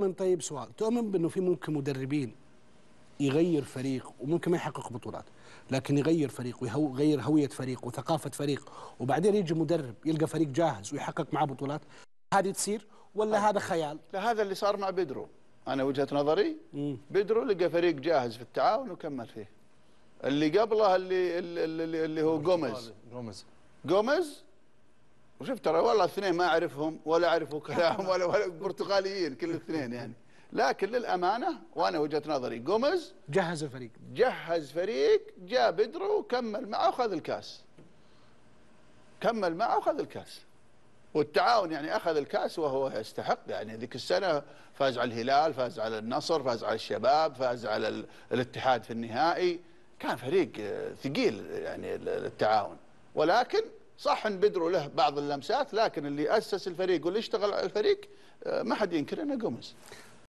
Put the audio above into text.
من طيب سؤال تؤمن بانه في ممكن مدربين يغير فريق وممكن ما يحقق بطولات لكن يغير فريق ويغير هويه فريق وثقافه فريق وبعدين يجي مدرب يلقى فريق جاهز ويحقق معاه بطولات هذه تصير ولا آه. هذا خيال؟ لا هذا اللي صار مع بيدرو انا وجهه نظري مم. بيدرو لقى فريق جاهز في التعاون وكمل فيه اللي قبله اللي اللي, اللي هو جوميز جوميز جوميز وشوف ترى والله الاثنين ما اعرفهم ولا اعرفوا كلام ولا, ولا برتغاليين كل الاثنين يعني لكن للامانه وانا وجهه نظري جوميز جهز الفريق جهز فريق جاء بدرو وكمل معه وخذ الكاس كمل معه وخذ الكاس والتعاون يعني اخذ الكاس وهو يستحق يعني ذيك السنه فاز على الهلال فاز على النصر فاز على الشباب فاز على الاتحاد في النهائي كان فريق آه، ثقيل يعني التعاون ولكن صح ان بدرو له بعض اللمسات لكن اللي اسس الفريق واللي اشتغل على الفريق آه، ما حد ينكر انه جوميز